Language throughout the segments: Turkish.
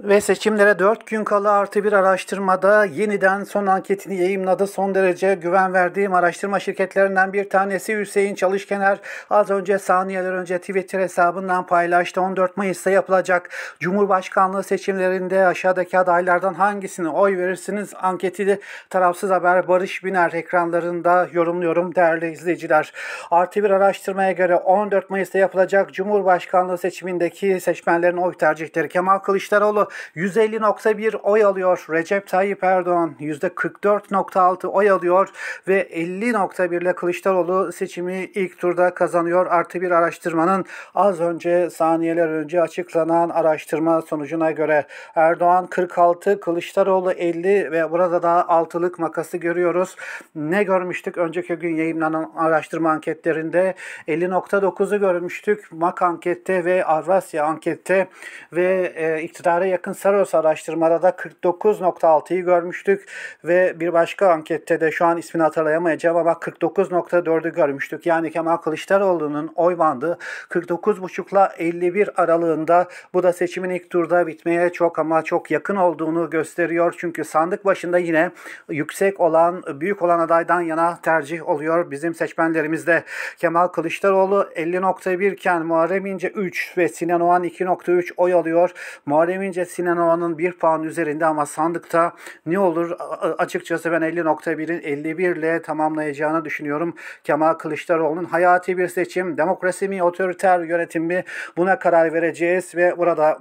Ve seçimlere 4 gün kala artı bir araştırmada yeniden son anketini yayımladı. Son derece güven verdiğim araştırma şirketlerinden bir tanesi Hüseyin Çalışkener az önce saniyeler önce Twitter hesabından paylaştı. 14 Mayıs'ta yapılacak Cumhurbaşkanlığı seçimlerinde aşağıdaki adaylardan hangisine oy verirsiniz anketi de tarafsız haber Barış Biner ekranlarında yorumluyorum değerli izleyiciler. Artı bir araştırmaya göre 14 Mayıs'ta yapılacak Cumhurbaşkanlığı seçimindeki seçmenlerin oy tercihleri Kemal Kılıçdaroğlu oldu. 150.1 oy alıyor Recep Tayyip Erdoğan. %44.6 oy alıyor ve 50.1 ile Kılıçdaroğlu seçimi ilk turda kazanıyor. Artı bir araştırmanın az önce saniyeler önce açıklanan araştırma sonucuna göre Erdoğan 46, Kılıçdaroğlu 50 ve burada da altılık makası görüyoruz. Ne görmüştük? Önceki gün yayınlanan araştırma anketlerinde 50.9'u görmüştük. MAK ankette ve Avrasya ankette ve e, iktidara yakın Saros araştırmada da 49.6'yı görmüştük ve bir başka ankette de şu an ismini hatırlayamayacağım ama 49.4'ü görmüştük. Yani Kemal Kılıçdaroğlu'nun oy bandı 49.5 ile 51 aralığında bu da seçimin ilk turda bitmeye çok ama çok yakın olduğunu gösteriyor. Çünkü sandık başında yine yüksek olan, büyük olan adaydan yana tercih oluyor bizim seçmenlerimizde. Kemal Kılıçdaroğlu 50.1 iken Muharrem İnce 3 ve Sinan Oğan 2.3 oy alıyor. Muharrem İnce Evet Sinan Oğan'ın bir puan üzerinde ama sandıkta ne olur açıkçası ben 50.1'in 51 ile tamamlayacağını düşünüyorum. Kemal Kılıçdaroğlu'nun hayati bir seçim, demokrasi mi, otoriter yönetim mi buna karar vereceğiz ve burada e,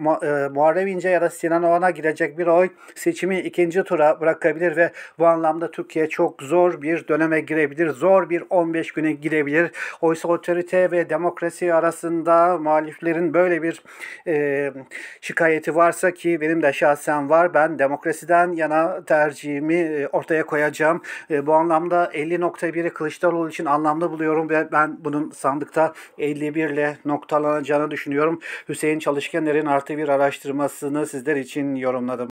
Muharrem İnce ya da Sinan Oğan'a girecek bir oy seçimi ikinci tura bırakabilir ve bu anlamda Türkiye çok zor bir döneme girebilir. Zor bir 15 güne girebilir. Oysa otorite ve demokrasi arasında muhaliflerin böyle bir e, şikayeti varsa ki benim de şahsen var. Ben demokrasiden yana tercihimi e, ortaya koyacağım. E, bu anlamda 50.1'i Kılıçdaroğlu için anlamlı buluyorum ve ben bunun sandıkta 51 ile noktalanacağını düşünüyorum. Hüseyin Çalışkener'in artı bir araştırmasını sizler için yorumladım.